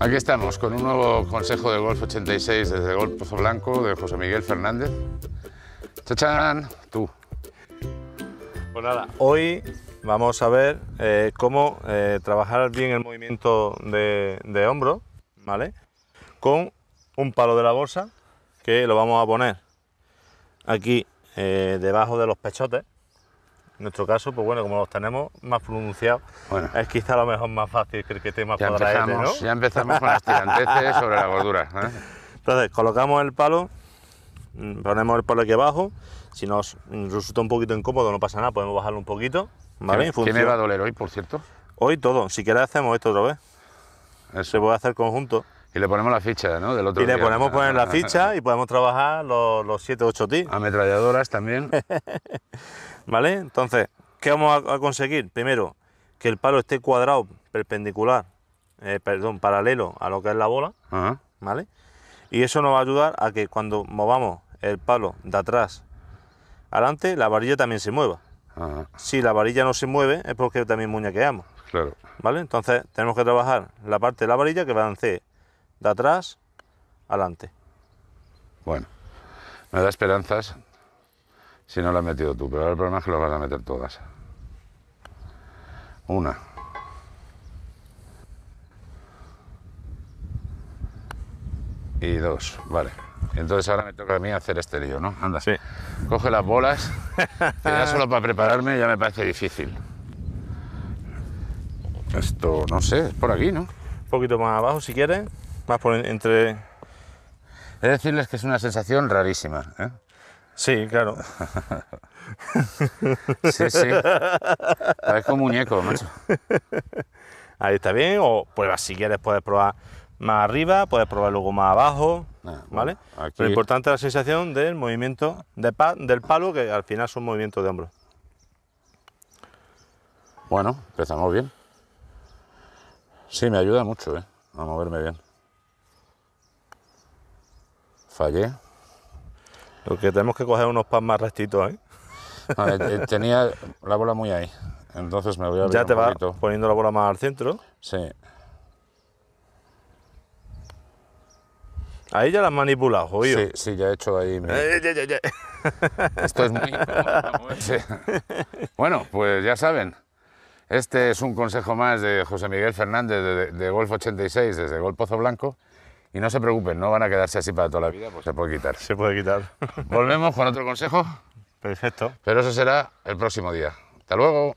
Aquí estamos con un nuevo consejo de Golf 86 desde Golf Pozo Blanco de José Miguel Fernández. Chachán, tú. Pues nada, hoy vamos a ver eh, cómo eh, trabajar bien el movimiento de, hombro, ¿vale? Con un palo de la bolsa que lo vamos a poner aquí eh, debajo de los pechotes en nuestro caso, pues bueno, como los tenemos más pronunciados, es quizá lo mejor más fácil que el que tema ya ¿no? Ya empezamos con las tiranteces sobre la gordura. ¿eh? Entonces, colocamos el palo, mm, ponemos el palo aquí abajo. Si nos resulta un poquito incómodo, no pasa nada, podemos bajarlo un poquito. ¿vale? ¿Qué, me va a doler hoy, por cierto? Hoy todo. Si quieres hacemos esto otra vez. Se puede hacer conjunto. Y le ponemos la ficha, ¿no? Del otro y le ponemos poner pues, la ficha y podemos trabajar los, 7 8 tips. Ametralladoras también. ¿Vale? Entonces, ¿qué vamos a, conseguir? Primero, que el palo esté cuadrado, perpendicular, eh, perdón, paralelo a lo que es la bola. ¿Vale? Y eso nos va a ayudar a que cuando movamos el palo de atrás adelante, la varilla también se mueva. Si la varilla no se mueve es porque también muñequeamos. Claro. ¿Vale? Entonces tenemos que trabajar la parte de la varilla que va de atrás, adelante. Bueno, me da esperanzas si no la has metido tú, pero ahora el problema es que lo vas a meter todas. Una. Y dos, vale. Entonces ahora me toca a mí hacer este lío, ¿no? Anda. Sí. Coge las bolas, ya solo para prepararme ya me parece difícil. Esto, no sé, es por aquí, ¿no? Un poquito más abajo si quieres más entre... decirles que es una sensación rarísima. ¿eh? Sí, claro. sí, sí. un muñeco, macho. Ahí está bien, o pues, si quieres, puedes probar más arriba, puedes probar luego más abajo, ah, ¿vale? Lo importante es la sensación del movimiento del palo, que al final son movimientos de hombro. Bueno, empezamos bien. Sí, me ayuda mucho, ¿eh? A moverme bien fallé. Lo que tenemos que coger unos pan más restitos, ahí. Eh, eh, tenía la bola muy ahí, entonces me voy a abrir Ya te poniendo la bola más al centro. Sí. Ahí ya la has manipulado, jodido. Sí, sí, ya he hecho ahí. Eh, Esto es muy. Bueno, pues ya saben. Este es un consejo más de José Miguel Fernández de, Golf 86 desde Golf Pozo Blanco. Y no se preocupen, no van a quedarse así para toda la vida, pues se puede quitar. Se puede quitar. Volvemos con otro consejo. Perfecto. Pero eso será el próximo día. Hasta luego.